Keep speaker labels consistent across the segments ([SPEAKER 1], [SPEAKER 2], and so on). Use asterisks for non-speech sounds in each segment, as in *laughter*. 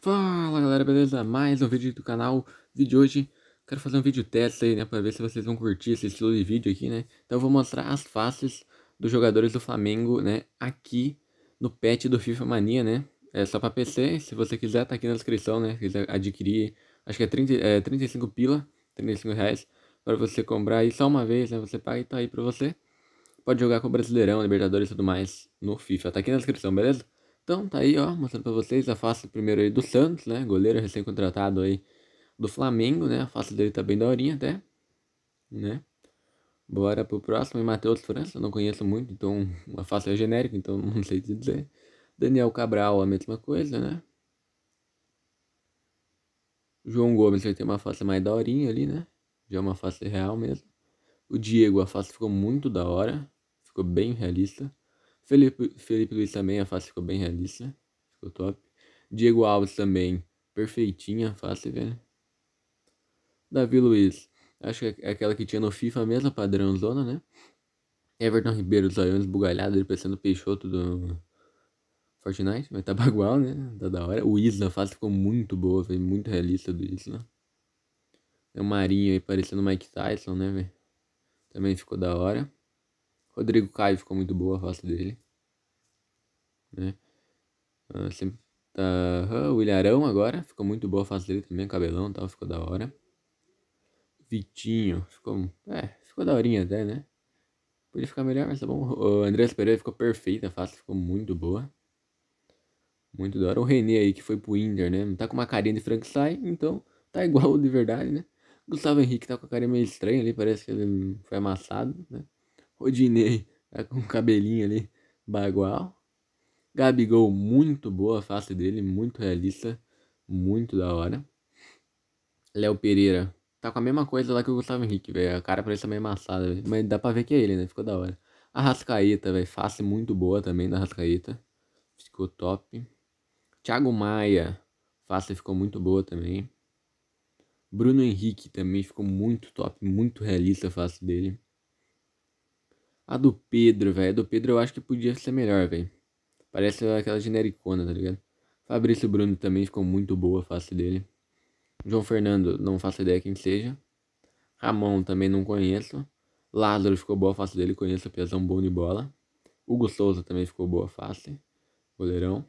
[SPEAKER 1] Fala galera, beleza? Mais um vídeo do canal. Vídeo de hoje, quero fazer um vídeo teste aí, né? Pra ver se vocês vão curtir esse estilo de vídeo aqui, né? Então eu vou mostrar as faces dos jogadores do Flamengo, né? Aqui no patch do FIFA Mania, né? É só pra PC, se você quiser tá aqui na descrição, né? Se quiser adquirir, acho que é, 30, é 35 pila, 35 reais Pra você comprar aí só uma vez, né? Você paga e tá aí pra você Pode jogar com o Brasileirão, Libertadores e tudo mais no FIFA Tá aqui na descrição, beleza? Então tá aí, ó, mostrando para vocês a face primeiro aí do Santos, né? Goleiro recém-contratado aí do Flamengo, né? A face dele tá bem daorinha até, né? Bora pro próximo, e Matheus França, eu não conheço muito, então a face é genérica, então *laughs* não sei te dizer. Daniel Cabral, a mesma coisa, né? João Gomes vai tem uma face mais daorinha ali, né? Já é uma face real mesmo. O Diego, a face ficou muito da hora, ficou bem realista. Felipe, Felipe Luiz também, a face ficou bem realista. Ficou top. Diego Alves também, perfeitinha a face, velho. Davi Luiz, acho que é aquela que tinha no FIFA mesmo, padrãozona, né? Everton Ribeiro, zoião bugalhado, ele parecendo Peixoto do Fortnite, mas tá bagual, né? Tá da hora. O Isla, a face ficou muito boa, velho, muito realista do Isla. É o Marinho aí parecendo Mike Tyson, né, velho? Também ficou da hora. Rodrigo Caio ficou muito boa a rota dele. Né? Ah, tá, uh, o Ilharão agora, ficou muito boa a face dele também, cabelão e tal, ficou da hora. Vitinho, ficou. É, ficou daorinha até, né? Podia ficar melhor, mas tá bom. O Andrés Pereira ficou perfeita a face, ficou muito boa. Muito da hora. O René aí que foi pro Inter, né? Não tá com uma carinha de Sai, então tá igual de verdade, né? Gustavo Henrique tá com a carinha meio estranha ali, parece que ele foi amassado, né? Rodinei tá com o cabelinho ali, bagual. Gabigol, muito boa a face dele, muito realista, muito da hora. Léo Pereira, tá com a mesma coisa lá que o Gustavo Henrique, velho. A cara parece tá meio amassada, véio. mas dá pra ver que é ele, né? Ficou da hora. A Rascaeta, velho, face muito boa também da Rascaeta. Ficou top. Thiago Maia, face ficou muito boa também. Bruno Henrique também ficou muito top, muito realista a face dele. A do Pedro, velho. A do Pedro eu acho que podia ser melhor, velho. Parece aquela genericona, tá ligado? Fabrício Bruno também ficou muito boa a face dele. João Fernando, não faço ideia quem seja. Ramon também não conheço. Lázaro ficou boa a face dele, conheço, Piazão bom de bola. Hugo Souza também ficou boa a face. Goleirão.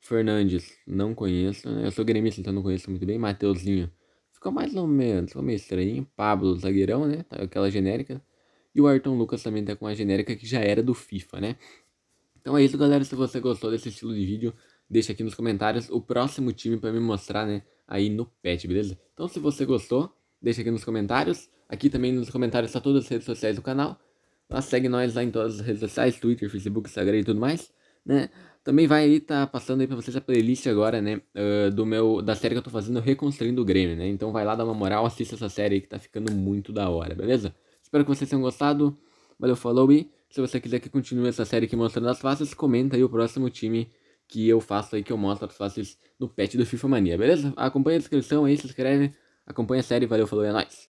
[SPEAKER 1] Fernandes, não conheço. Né? Eu sou gremista, então não conheço muito bem. Mateuzinho, ficou mais ou menos, ficou meio estranho. Pablo, zagueirão, né? Tá aquela genérica. E o Ayrton Lucas também tá com a genérica que já era do FIFA, né? Então é isso, galera. Se você gostou desse estilo de vídeo, deixa aqui nos comentários o próximo time para me mostrar, né? Aí no pet, beleza? Então se você gostou, deixa aqui nos comentários. Aqui também nos comentários tá todas as redes sociais do canal. Lá segue nós lá em todas as redes sociais, Twitter, Facebook, Instagram e tudo mais, né? Também vai aí, tá passando aí pra vocês a playlist agora, né? Uh, do meu, da série que eu tô fazendo, Reconstruindo o Grêmio, né? Então vai lá, dar uma moral, assista essa série aí que tá ficando muito da hora, beleza? Espero que vocês tenham gostado. Valeu, falou e se você quiser que continue essa série aqui mostrando as faces, comenta aí o próximo time que eu faço aí, que eu mostro as faces no patch do FIFA Mania, beleza? Acompanha a descrição aí, se inscreve, acompanha a série, valeu, falou e é nóis!